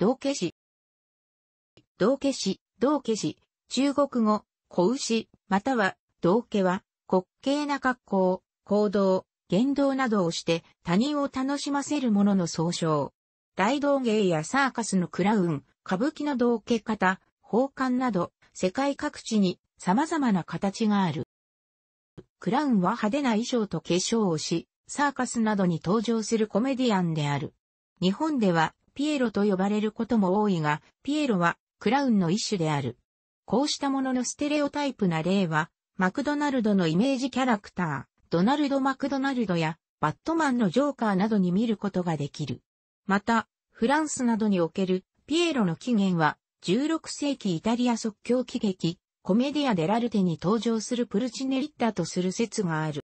道化師。道化師、道化師、中国語、子牛、または、道化は、滑稽な格好、行動、言動などをして他人を楽しませるものの総称。大道芸やサーカスのクラウン、歌舞伎の道化方、宝冠など、世界各地に様々な形がある。クラウンは派手な衣装と化粧をし、サーカスなどに登場するコメディアンである。日本では、ピエロと呼ばれることも多いが、ピエロはクラウンの一種である。こうしたもののステレオタイプな例は、マクドナルドのイメージキャラクター、ドナルド・マクドナルドや、バットマンのジョーカーなどに見ることができる。また、フランスなどにおけるピエロの起源は、16世紀イタリア即興喜劇、コメディア・デ・ラルテに登場するプルチネリッタとする説がある。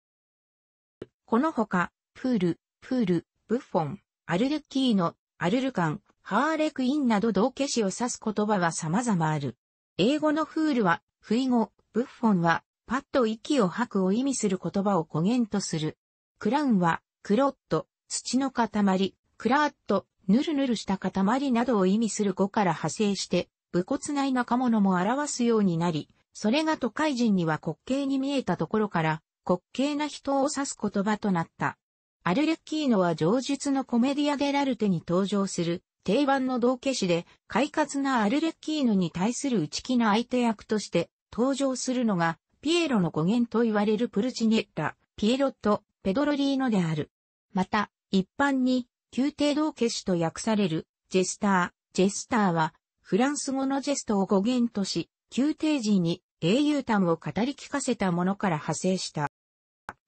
このほか、プール、プール、ブッフォン、アルデッキーのアルルカン、ハーレクインなど道化師を指す言葉は様々ある。英語のフールは、不意語、ブッフォンは、パッと息を吐くを意味する言葉を語源とする。クラウンは、クロット、土の塊、クラーット、ヌルヌルした塊などを意味する語から派生して、武骨ない仲者も表すようになり、それが都会人には滑稽に見えたところから、滑稽な人を指す言葉となった。アルレッキーノは上述のコメディアデラルテに登場する定番の道化師で、快活なアルレッキーノに対する内気な相手役として登場するのが、ピエロの語源と言われるプルチネッラ、ピエロット、ペドロリーノである。また、一般に、宮廷道化師と訳される、ジェスター、ジェスターは、フランス語のジェストを語源とし、宮廷人に英雄譚を語り聞かせたものから派生した。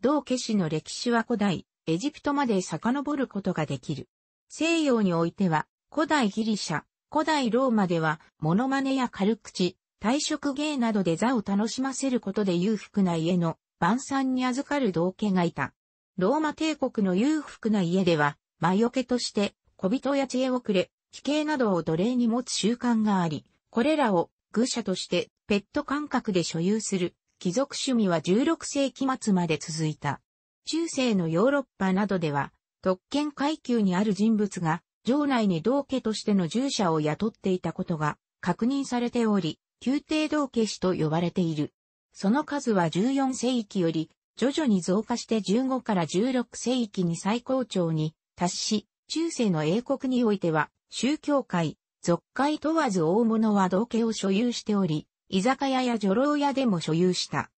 道化師の歴史は古代、エジプトまで遡ることができる。西洋においては、古代ギリシャ、古代ローマでは、モノマネや軽口、退職芸などで座を楽しませることで裕福な家の晩餐に預かる道家がいた。ローマ帝国の裕福な家では、魔除けとして、小人や知恵遅れ、奇形などを奴隷に持つ習慣があり、これらを愚者としてペット感覚で所有する貴族趣味は16世紀末まで続いた。中世のヨーロッパなどでは、特権階級にある人物が、城内に道家としての従者を雇っていたことが確認されており、宮廷道家氏と呼ばれている。その数は14世紀より、徐々に増加して15から16世紀に最高潮に達し、中世の英国においては、宗教界、俗界問わず大物は道家を所有しており、居酒屋や女郎屋でも所有した。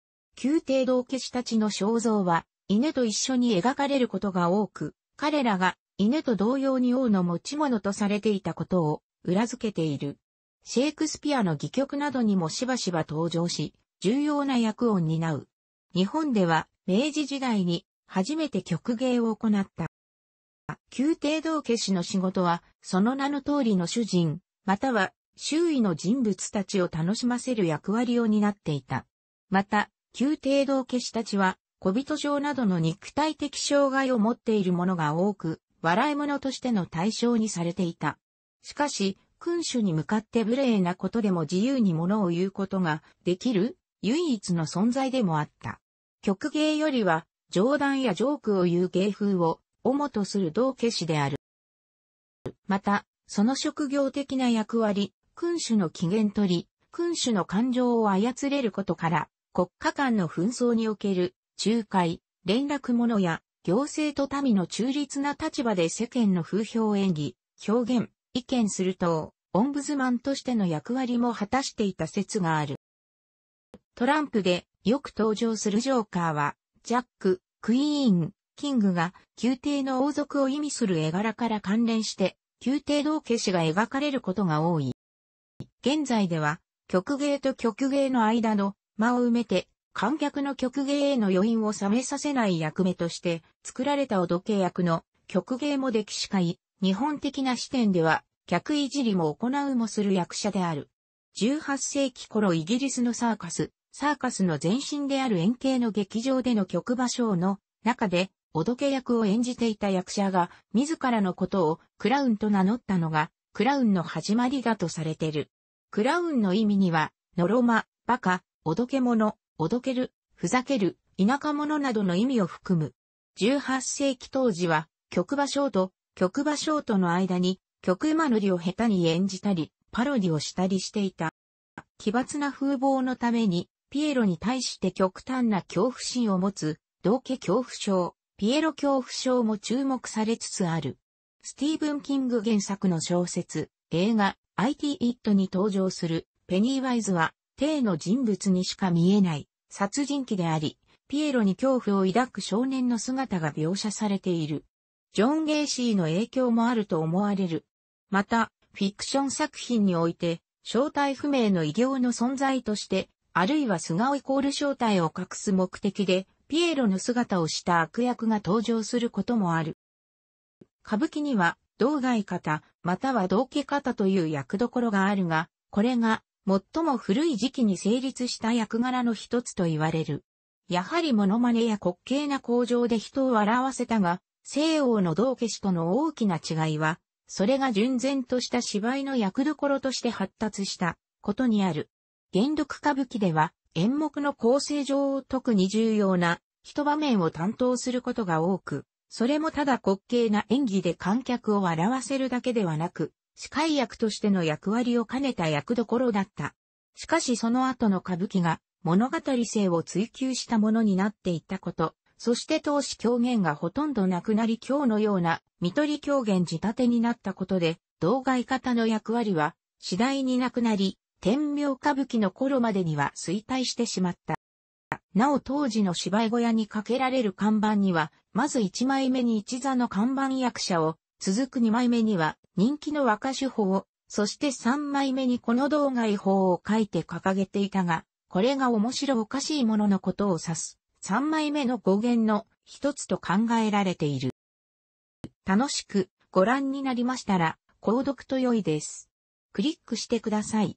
宮廷道家氏たちの肖像は、犬と一緒に描かれることが多く、彼らが犬と同様に王の持ち物とされていたことを裏付けている。シェイクスピアの戯曲などにもしばしば登場し、重要な役を担う。日本では明治時代に初めて曲芸を行った。宮廷道化師の仕事は、その名の通りの主人、または周囲の人物たちを楽しませる役割を担っていた。また、宮廷道化師たちは、小人症などの肉体的障害を持っている者が多く、笑い者としての対象にされていた。しかし、君主に向かって無礼なことでも自由に物を言うことができる唯一の存在でもあった。曲芸よりは冗談やジョークを言う芸風を主とする道化師である。また、その職業的な役割、君主の機嫌取り、君主の感情を操れることから、国家間の紛争における仲介、連絡者や行政と民の中立な立場で世間の風評演技、表現、意見すると、オンブズマンとしての役割も果たしていた説がある。トランプでよく登場するジョーカーは、ジャック、クイーン、キングが宮廷の王族を意味する絵柄から関連して、宮廷道化師が描かれることが多い。現在では、曲芸と曲芸の間の間を埋めて観客の曲芸への余韻を冷めさせない役目として作られたおどけ役の曲芸も歴史界、日本的な視点では客いじりも行うもする役者である。18世紀頃イギリスのサーカス、サーカスの前身である円形の劇場での曲場所の中で、おどけ役を演じていた役者が、自らのことをクラウンと名乗ったのが、クラウンの始まりだとされている。クラウンの意味には、のろま、バカ、おどけ者、おどける、ふざける、田舎者などの意味を含む。18世紀当時は、曲馬賞と曲馬賞との間に、曲馬塗りを下手に演じたり、パロディをしたりしていた。奇抜な風貌のために、ピエロに対して極端な恐怖心を持つ、同家恐怖症、ピエロ恐怖症も注目されつつある。スティーブン・キング原作の小説、映画、IT・ イットに登場する、ペニー・ワイズは、帝の人物にしか見えない殺人鬼であり、ピエロに恐怖を抱く少年の姿が描写されている。ジョン・ゲイシーの影響もあると思われる。また、フィクション作品において、正体不明の異形の存在として、あるいは素顔イコール正体を隠す目的で、ピエロの姿をした悪役が登場することもある。歌舞伎には、道外方、または道家方という役どころがあるが、これが最も古い時期に成立した役柄の一つと言われる。やはりモノマネや滑稽な向上で人を笑わせたが、西欧の道化師との大きな違いは、それが純然とした芝居の役どころとして発達したことにある。元禄歌舞伎では演目の構成上特に重要な一場面を担当することが多く、それもただ滑稽な演技で観客を笑わせるだけではなく、司会役としての役割を兼ねた役どころだった。しかしその後の歌舞伎が物語性を追求したものになっていったこと、そして当時狂言がほとんどなくなり今日のような見取り狂言仕立てになったことで、道外方の役割は次第になくなり、天明歌舞伎の頃までには衰退してしまった。なお当時の芝居小屋にかけられる看板には、まず1枚目に一座の看板役者を、続く2枚目には人気の和歌手法を、そして3枚目にこの動画違法を書いて掲げていたが、これが面白おかしいもののことを指す、3枚目の語源の一つと考えられている。楽しくご覧になりましたら、購読と良いです。クリックしてください。